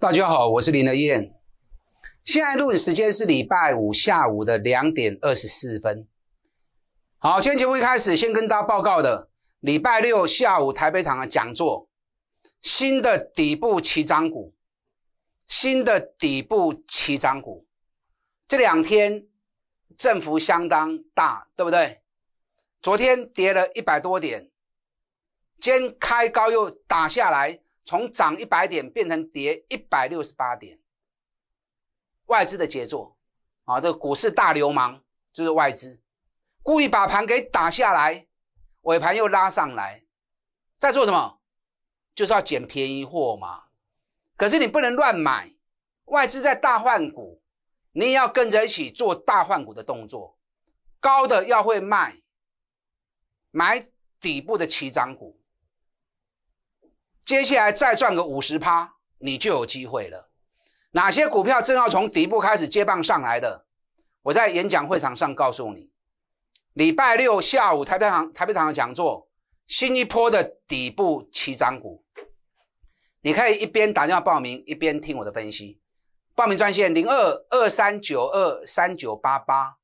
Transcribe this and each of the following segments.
大家好，我是林德燕。现在录影时间是礼拜五下午的两点二十四分。好，今天节目一开始，先跟大家报告的，礼拜六下午台北场的讲座，新的底部起涨股，新的底部起涨股，这两天振幅相当大，对不对？昨天跌了一百多点，今天开高又打下来。从涨一百点变成跌一百六十八点，外资的杰作啊！这个股市大流氓就是外资，故意把盘给打下来，尾盘又拉上来，在做什么？就是要捡便宜货嘛。可是你不能乱买，外资在大换股，你也要跟着一起做大换股的动作，高的要会卖，买底部的奇涨股。接下来再赚个五十趴，你就有机会了。哪些股票正要从底部开始接棒上来的？我在演讲会场上告诉你。礼拜六下午台北场台北场的讲座，新一波的底部起涨股，你可以一边打电话报名，一边听我的分析。报名专线零二二三九二三九八八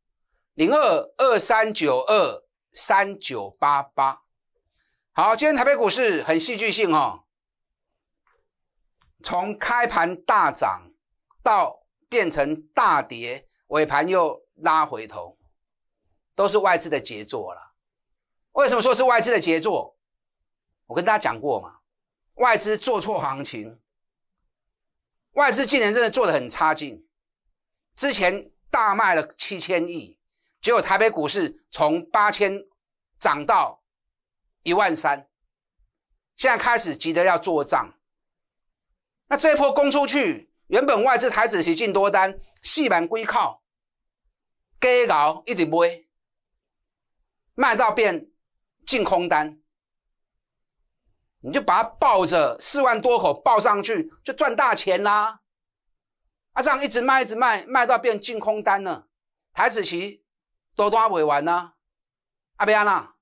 零二二三九二三九八八。好，今天台北股市很戏剧性哦。从开盘大涨到变成大跌，尾盘又拉回头，都是外资的杰作了。为什么说是外资的杰作？我跟大家讲过嘛，外资做错行情，外资今年真的做的很差劲。之前大卖了七千亿，结果台北股市从八千涨到一万三，现在开始急着要做账。这波攻出去，原本外资台子棋进多单，细板归靠，给搞一定卖，卖到变进空单，你就把它抱着四万多口抱上去，就赚大钱啦。啊，这样一直卖一直卖，卖到变净空单呢，台子齐多单未完呢，阿贝安娜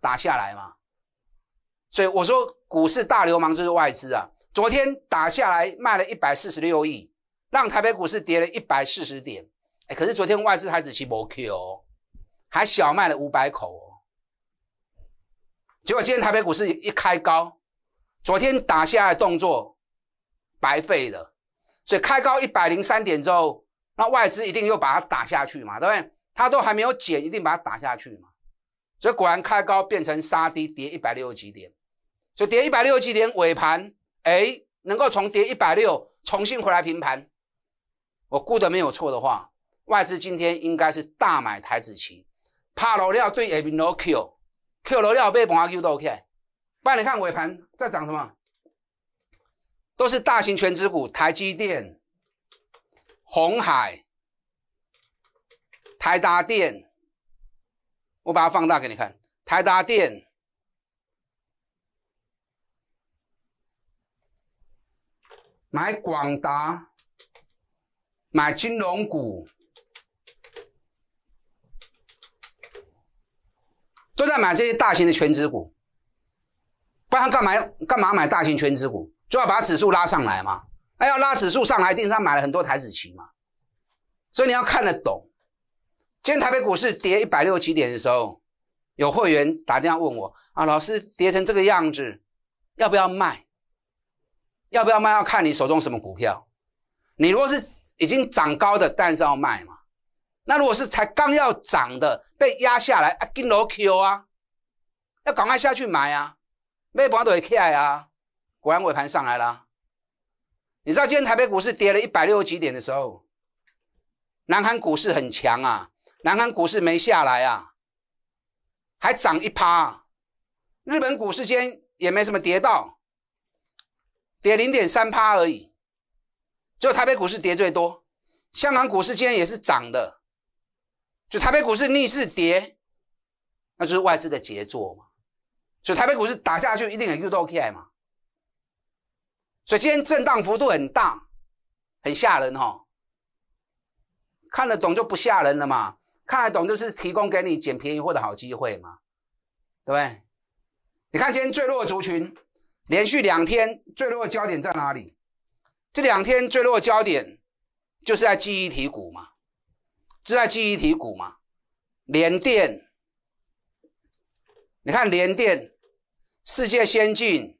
打下来嘛。所以我说股市大流氓就是外资啊。昨天打下来卖了一百四十六亿，让台北股市跌了一百四十点。哎，可是昨天外资还只骑摩 Q，还小卖了五百口哦。结果今天台北股市一开高，昨天打下的动作白费了。所以开高一百零三点之后，那外资一定又把它打下去嘛，对不对？它都还没有减，一定把它打下去嘛。所以果然开高变成杀低，跌一百六十几点。所以跌一百六十几点尾盘。哎，能够从跌一百六重新回来平盘，我估的没有错的话，外资今天应该是大买台资股，怕老料对下面老 Q，Q 老料被盘阿 Q 都 OK。但你看尾盘在涨什么，都是大型全资股，台积电、红海、台达电。我把它放大给你看，台达电。买广达，买金融股，都在买这些大型的全指股。不然干嘛干嘛买大型全指股？就要把指数拉上来嘛。那要拉指数上来，一定是买了很多台子棋嘛。所以你要看得懂。今天台北股市跌一百六七点的时候，有会员打电话问我：啊，老师跌成这个样子，要不要卖？要不要卖要看你手中什么股票。你如果是已经涨高的，但是要卖嘛。那如果是才刚要涨的，被压下来啊，o 楼 Q 啊，要赶快下去买啊，尾盘都会起来啊。果然尾盘上来了。你知道今天台北股市跌了一百六十几点的时候，南韩股市很强啊，南韩股市没下来啊，还涨一趴。日本股市间也没什么跌到。跌零点三趴而已，只有台北股市跌最多。香港股市今天也是涨的，就台北股市逆势跌，那就是外资的杰作嘛。所以台北股市打下去一定很遇到 K 嘛。所以今天震荡幅度很大，很吓人哈。看得懂就不吓人了嘛，看得懂就是提供给你捡便宜货的好机会嘛，对不对？你看今天最弱的族群。连续两天最弱的焦点在哪里？这两天最弱的焦点就是在记忆体股嘛，就在记忆体股嘛？联电，你看联电，世界先进、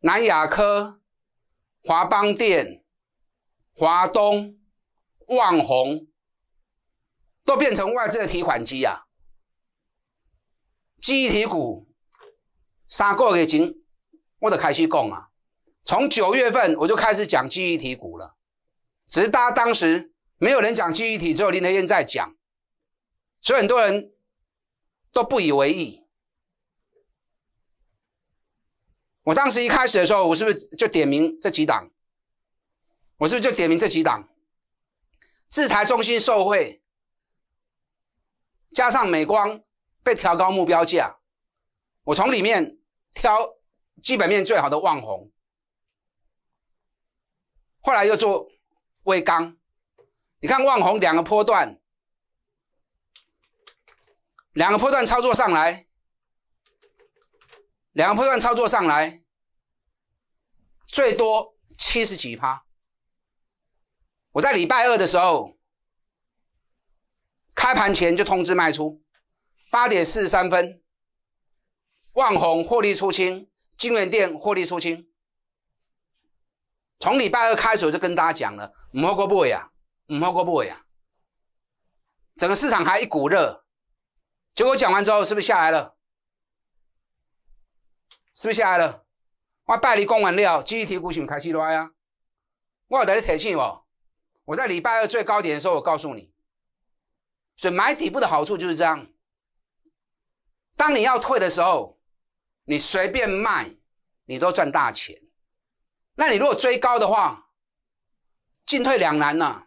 南亚科、华邦电、华东、旺宏，都变成外资的提款机呀。记忆体股三个月前，我就开始讲啊。从九月份我就开始讲记忆体股了，只是大家当时没有人讲记忆体，只有林德燕在讲，所以很多人都不以为意。我当时一开始的时候，我是不是就点名这几档？我是不是就点名这几档？制裁中心受贿，加上美光。被调高目标价，我从里面挑基本面最好的望红，后来又做微钢。你看望红两个波段，两个波段操作上来，两个波段操作上来，最多七十几趴。我在礼拜二的时候，开盘前就通知卖出。八点四十三分，万宏获利出清，金源店获利出清。从礼拜二开始我就跟大家讲了，唔好哥不 o 啊，唔好哥 b o 啊，整个市场还一股热，结果讲完之后是不是下来了？是不是下来了？我拜你公完了以后，提股是唔开始落呀？我有在你提醒我，我在礼拜二最高点的时候我告诉你，所以买底部的好处就是这样。当你要退的时候，你随便卖，你都赚大钱。那你如果追高的话，进退两难啊，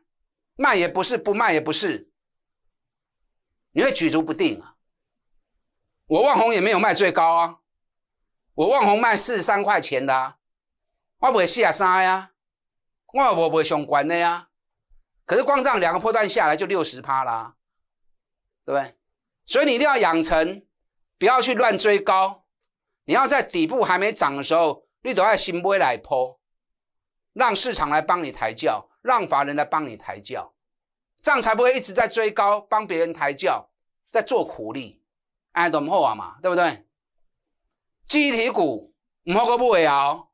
卖也不是，不卖也不是，你会举足不定啊。我万红也没有卖最高啊，我万红卖四十三块钱的，我不会下杀呀，我不会上关的呀。可是光这样两个波段下来就六十趴啦，对不对？所以你一定要养成。不要去乱追高，你要在底部还没涨的时候，你都要新买来抛，让市场来帮你抬轿，让法人来帮你抬轿，这样才不会一直在追高，帮别人抬轿，在做苦力，挨得我们啊嘛，对不对？基体股，好哥不为妖。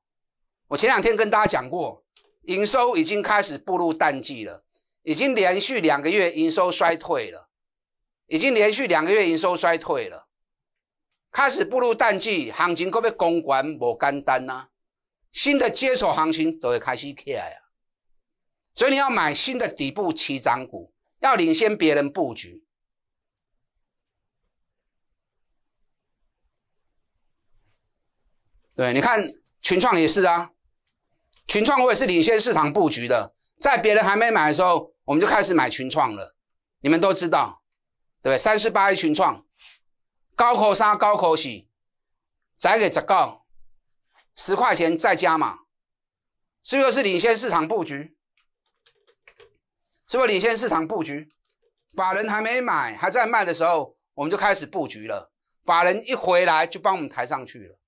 我前两天跟大家讲过，营收已经开始步入淡季了，已经连续两个月营收衰退了，已经连续两个月营收衰退了。开始步入淡季，行情搁要公关无简单呐。新的接手行情都会开始起来，所以你要买新的底部起涨股，要领先别人布局。对，你看群创也是啊，群创我也是领先市场布局的，在别人还没买的时候，我们就开始买群创了。你们都知道，对不对？三十八 A 群创。高可杀，高可喜，再给折个，十块钱再加嘛。是不是领先市场布局，是不是领先市场布局？法人还没买，还在卖的时候，我们就开始布局了。法人一回来就帮我们抬上去了，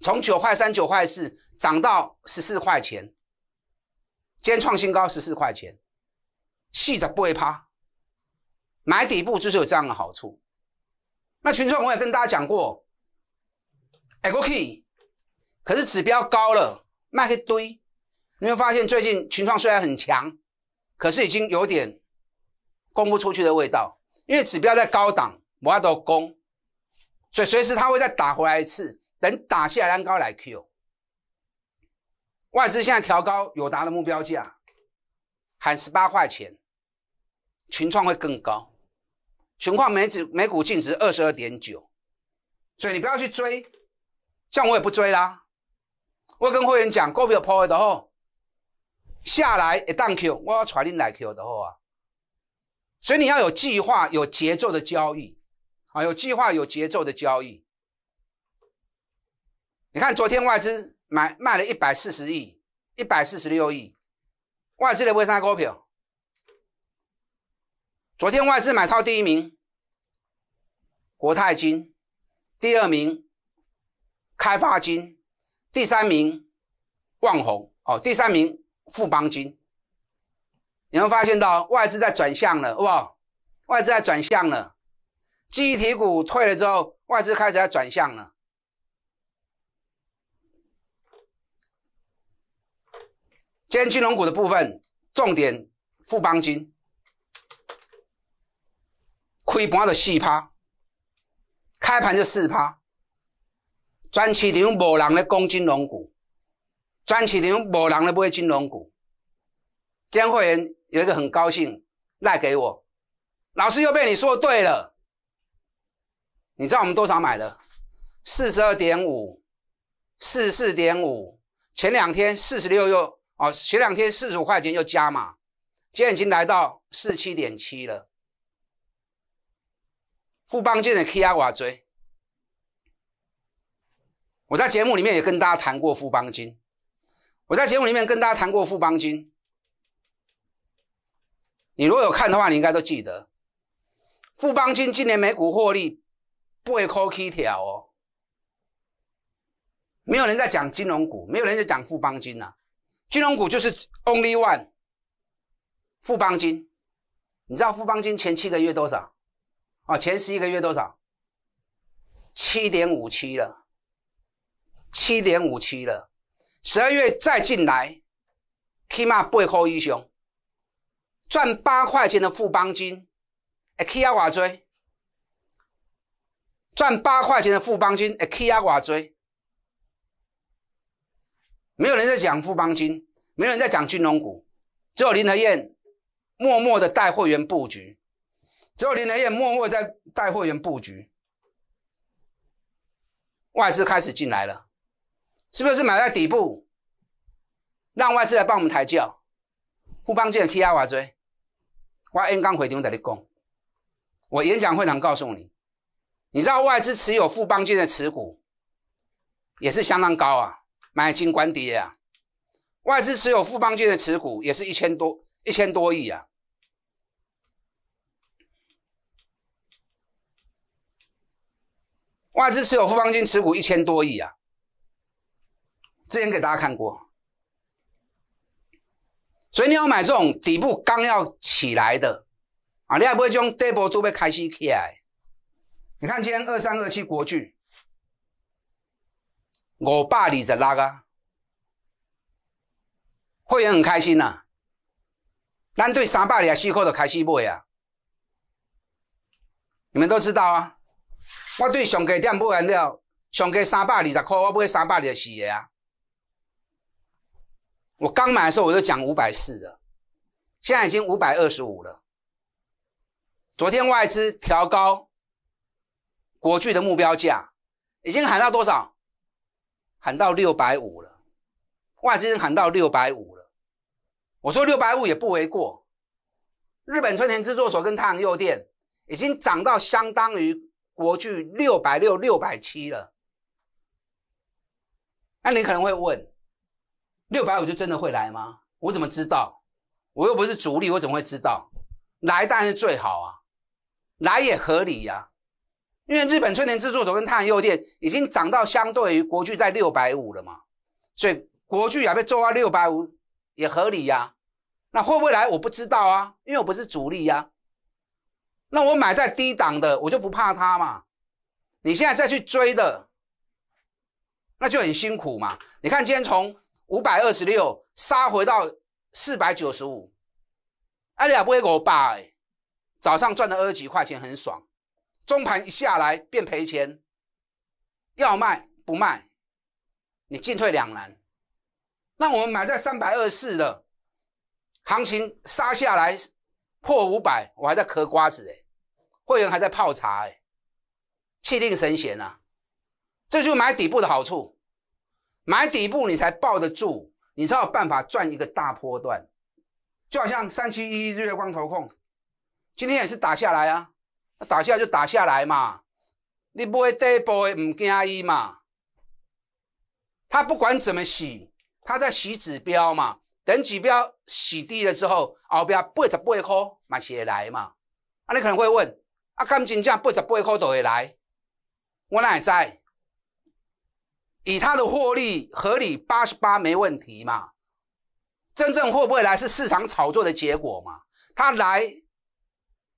从九块三九块四涨到十四块钱，今天创新高十四块钱，细者不会趴。买底部就是有这样的好处。那群创我也跟大家讲过，哎过可以，可是指标高了卖一堆，你会发现最近群创虽然很强，可是已经有点供不出去的味道，因为指标在高档，要都供，所以随时它会再打回来一次，等打下来高来 Q。外资现在调高友达的目标价，喊十八块钱，群创会更高。情况每只每股净值二十二点九，所以你不要去追，像我也不追啦。我跟会员讲股票抛的吼，下来一旦 Q，我要传你来 Q 的吼啊。所以你要有计划、有节奏的交易，啊，有计划、有节奏的交易。你看昨天外资买卖了一百四十亿，一百四十六亿，外资的买啥股票？昨天外资买超第一名。国泰金，第二名，开发金，第三名，万宏哦，第三名富邦金。你们发现到外资在转向了，好不好？外资在转向了，绩优股退了之后，外资开始在转向了。今天金融股的部分，重点富邦金，亏盘的四趴。开盘就四趴，全市场无人咧攻金龙股，全市场无人咧买金龙股。今会员有一个很高兴赖给我，老师又被你说对了。你知道我们多少买的？四十二点五，四四点五。前两天四十六又哦，前两天四十五块钱又加码，今天已经来到四七点七了。富邦金的 KIA 瓦锥，我在节目里面也跟大家谈过富邦金。我在节目里面跟大家谈过富邦金。你如果有看的话，你应该都记得，富邦金今年美股获利不会 c o k 条哦。没有人在讲金融股，没有人在讲富邦金呐。金融股就是 only one，富邦金。你知道富邦金前七个月多少？啊，前十一个月多少？七点五七了，七点五七了。十二月再进来起码八块以上，赚八块钱的富邦金，哎，起压外追，赚八块钱的富邦金，哎，起压外追。没有人在讲富邦金，没有人在讲金融股，只有林和燕默默的带会员布局。只有林德燕默默在带会员布局，外资开始进来了，是不是买在底部，让外资来帮我们抬轿？富邦建的 k R a J 追，我演讲回场在你讲，我演讲会场告诉你，你知道外资持有富邦建的持股也是相当高啊，买进管底啊，外资持有富邦建的持股也是一千多一千多亿啊。外资持有富邦金持股一千多亿啊，之前给大家看过，所以你要买这种底部刚要起来的啊，你也不会这种波都被开心起来。你看今天二三二七国巨五百二十六啊，会员很开心呐，咱对三百里啊，续购都开始买啊，你们都知道啊。我对上个月买完料，上个三百二十块，我买三百二十四个啊。我刚买的时候我就讲五百四了，现在已经五百二十五了。昨天外资调高国巨的目标价，已经喊到多少？喊到六百五了。外资喊到六百五了，我说六百五也不为过。日本春田制作所跟太阳诱电已经涨到相当于。国剧六百六、六百七了，那你可能会问，六百五就真的会来吗？我怎么知道？我又不是主力，我怎么会知道？来当然是最好啊，来也合理呀。因为日本春田制作所跟太阳诱电已经涨到相对于国剧在六百五了嘛，所以国剧也被做到六百五也合理呀。那会不会来？我不知道啊，因为我不是主力呀。那我买在低档的，我就不怕它嘛？你现在再去追的，那就很辛苦嘛。你看今天从五百二十六杀回到四百九十五，哎亚不会给五百。早上赚的二十几块钱很爽，中盘一下来变赔钱，要卖不卖，你进退两难。那我们买在三百二四的行情杀下来破五百，我还在嗑瓜子哎。会员还在泡茶，哎，气定神闲呐，这就买底部的好处，买底部你才抱得住，你才有办法赚一个大波段。就好像三七一一日月光投控，今天也是打下来啊，那打下就打下来嘛，你不买底部的唔惊伊嘛，他不管怎么洗，他在洗指标嘛，等指标洗低了之后，后边八十八颗买起来嘛。啊，你可能会问。啊，敢真正八十八块都会来，我哪会知？以他的获利合理八十八没问题嘛？真正会不会来是市场炒作的结果嘛？他来，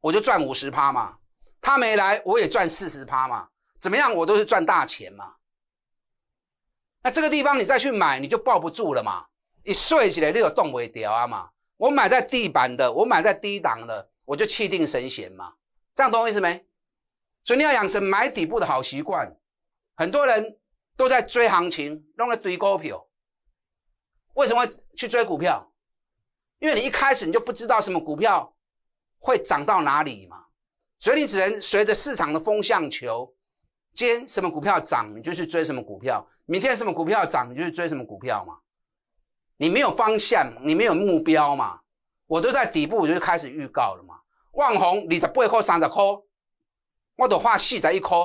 我就赚五十趴嘛；他没来，我也赚四十趴嘛。怎么样，我都是赚大钱嘛。那这个地方你再去买，你就抱不住了嘛。一睡起来，你有动不掉啊嘛。我买在地板的，我买在低档的，我就气定神闲嘛。这样懂我意思没？所以你要养成买底部的好习惯。很多人都在追行情，弄个追股票。为什么去追股票？因为你一开始你就不知道什么股票会涨到哪里嘛，所以你只能随着市场的风向球。今天什么股票涨你就去追什么股票，明天什么股票涨你就去追什么股票嘛。你没有方向，你没有目标嘛。我都在底部我就开始预告了嘛。万红二十八块三十块，我都花四十一块。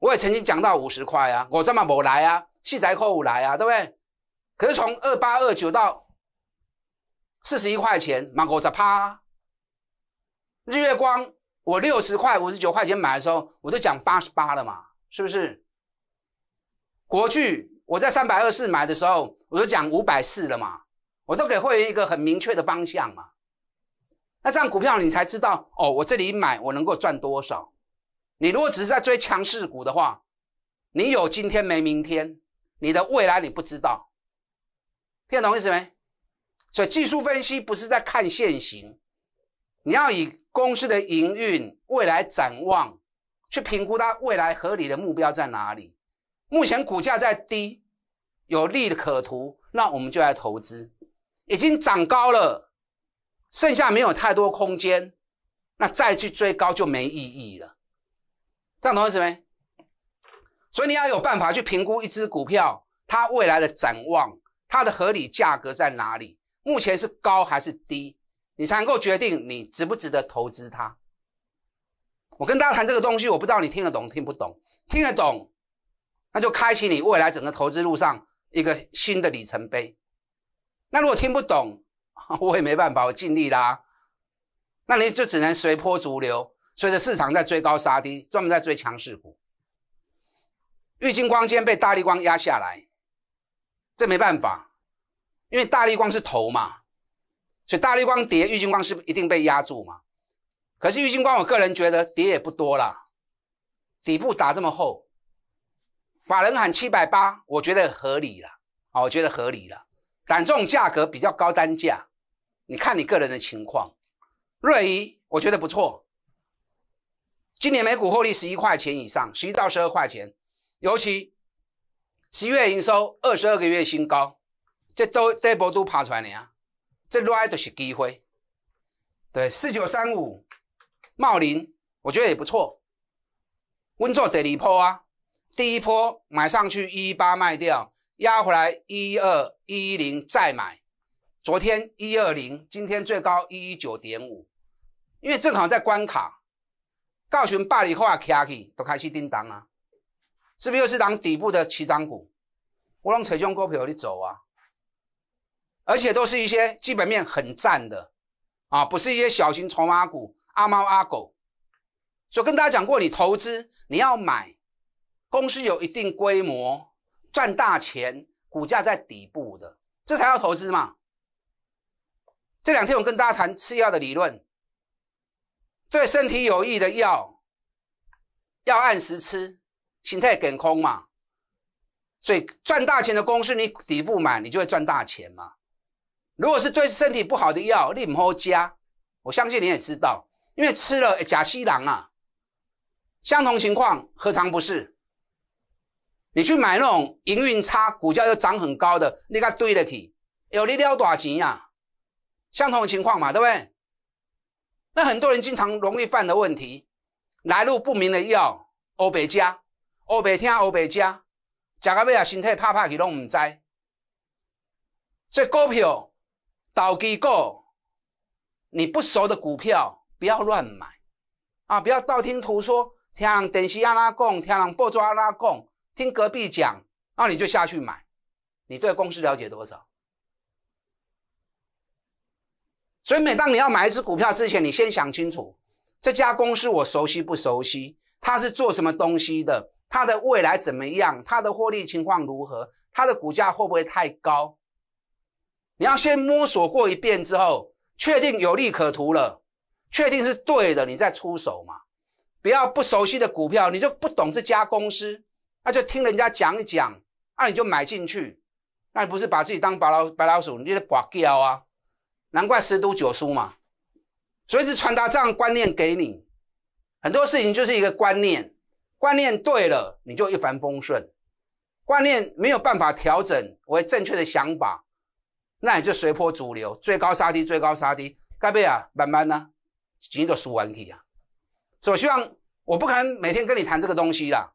我也曾经讲到五十块啊，我这么没来啊？四十块我来啊，对不对？可是从二八二九到四十一块钱，嘛，我在趴。日月光我六十块五十九块钱买的时候，我都讲八十八了嘛，是不是？国巨我在三百二十四买的时候，我都讲五百四了嘛，我都给会员一个很明确的方向嘛。那这样股票你才知道哦，我这里买我能够赚多少。你如果只是在追强势股的话，你有今天没明天，你的未来你不知道，听得懂意思没？所以技术分析不是在看现行，你要以公司的营运未来展望去评估它未来合理的目标在哪里。目前股价在低，有利可图，那我们就来投资。已经涨高了。剩下没有太多空间，那再去追高就没意义了。这样懂意思没？所以你要有办法去评估一只股票，它未来的展望，它的合理价格在哪里，目前是高还是低，你才能够决定你值不值得投资它。我跟大家谈这个东西，我不知道你听得懂听不懂。听得懂，那就开启你未来整个投资路上一个新的里程碑。那如果听不懂，我也没办法，我尽力啦。那你就只能随波逐流，随着市场在追高杀低，专门在追强势股。玉金光今天被大力光压下来，这没办法，因为大力光是头嘛，所以大力光跌，玉金光是一定被压住嘛。可是玉金光，我个人觉得跌也不多了，底部打这么厚，法人喊七百八，我觉得合理了啊，我觉得合理了。但这种价格比较高，单价。你看你个人的情况，瑞仪我觉得不错，今年每股获利十一块钱以上，十一到十二块钱，尤其十月营收二十二个月新高，这都这波都爬出来呀，这来都是机会。对，四九三五茂林我觉得也不错，温做第二波啊，第一波买上去一八卖掉，压回来一二一零再买。昨天一二零，今天最高一一九点五，因为正好在关卡，高雄八里块徛起都开始叮当了，是不是又是当底部的奇涨股？我龙证券股票你走啊，而且都是一些基本面很赞的啊，不是一些小型筹码股、阿猫阿狗。所以跟大家讲过，你投资你要买公司有一定规模、赚大钱、股价在底部的，这才要投资嘛。这两天我跟大家谈吃药的理论，对身体有益的药要按时吃，心态跟空嘛。所以赚大钱的公司，你底部买，你就会赚大钱嘛。如果是对身体不好的药，唔好加。我相信你也知道，因为吃了甲西兰啊，相同情况何尝不是？你去买那种营运差、股价又涨很高的，你敢堆得起？有你了多少钱呀？相同的情况嘛，对不对？那很多人经常容易犯的问题，来路不明的药，胡白加、胡白听、胡白加，加到尾啊，身体怕怕去，拢唔知。所以股票、投机股，你不熟的股票，不要乱买啊！不要道听途说，听电视阿拉讲，听人报纸阿拉讲，听隔壁讲，那你就下去买，你对公司了解多少？所以，每当你要买一只股票之前，你先想清楚这家公司我熟悉不熟悉？它是做什么东西的？它的未来怎么样？它的获利情况如何？它的股价会不会太高？你要先摸索过一遍之后，确定有利可图了，确定是对的，你再出手嘛。不要不熟悉的股票，你就不懂这家公司，那就听人家讲一讲，那你就买进去，那你不是把自己当白老白老鼠？你在刮掉啊？难怪十赌九输嘛，所以是传达这样观念给你。很多事情就是一个观念，观念对了，你就一帆风顺；观念没有办法调整为正确的想法，那你就随波逐流，追高杀低，追高杀低，该不啊，慢慢呢，钱都输完去啊。所以我希望，我不可能每天跟你谈这个东西啦，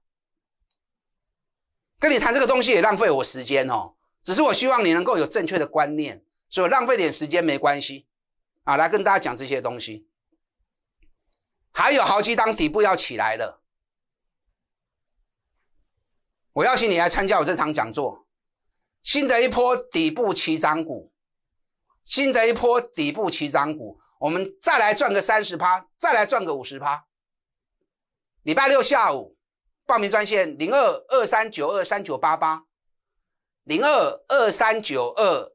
跟你谈这个东西也浪费我时间哦。只是我希望你能够有正确的观念。所以浪费点时间没关系啊，来跟大家讲这些东西。还有好几档底部要起来的，我邀请你来参加我这场讲座。新的一波底部起涨股，新的一波底部起涨股，我们再来赚个三十趴，再来赚个五十趴。礼拜六下午报名专线零二二三九二三九八八零二二三九二。